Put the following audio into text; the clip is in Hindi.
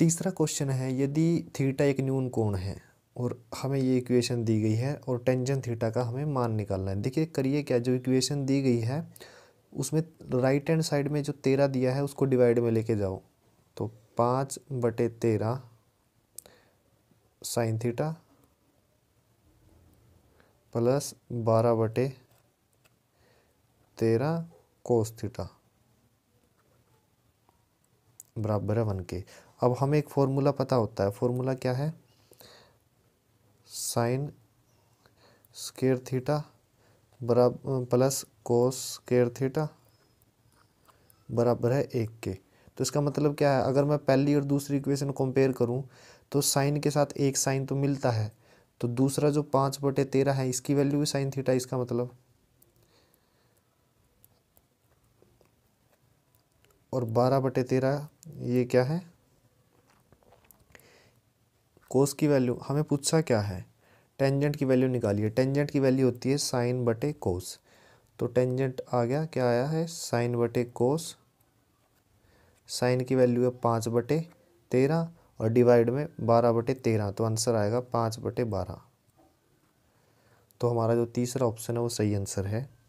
तीसरा क्वेश्चन है यदि थीटा एक न्यून कोण है और हमें ये इक्वेशन दी गई है और टेंजन थीटा का हमें मान निकालना है देखिए करिए क्या जो इक्वेशन दी गई है उसमें राइट हैंड साइड में जो तेरह दिया है उसको डिवाइड में लेके जाओ तो पाँच बटे तेरह साइन थीटा प्लस बारह बटे तेरह कोस थीटा बराबर है वन के अब हमें एक फॉर्मूला पता होता है फॉर्मूला क्या है साइन स्केयर थीटा बराबर प्लस कोस स्केयर थीटा बराबर है एक के तो इसका मतलब क्या है अगर मैं पहली और दूसरी इक्वेशन कंपेयर करूं तो साइन के साथ एक साइन तो मिलता है तो दूसरा जो पाँच बटे तेरह है इसकी वैल्यू भी साइन थीटा इसका मतलब और बारह बटे तेरह ये क्या है कोस की वैल्यू हमें पूछा क्या है टेंजेंट की वैल्यू निकालिए टेंजेंट की वैल्यू होती है साइन बटे कोस तो टेंजेंट आ गया क्या आया है साइन बटे कोस साइन की वैल्यू है पाँच बटे तेरह और डिवाइड में बारह बटे तेरह तो आंसर आएगा पाँच बटे बारह तो हमारा जो तीसरा ऑप्शन है वो सही आंसर है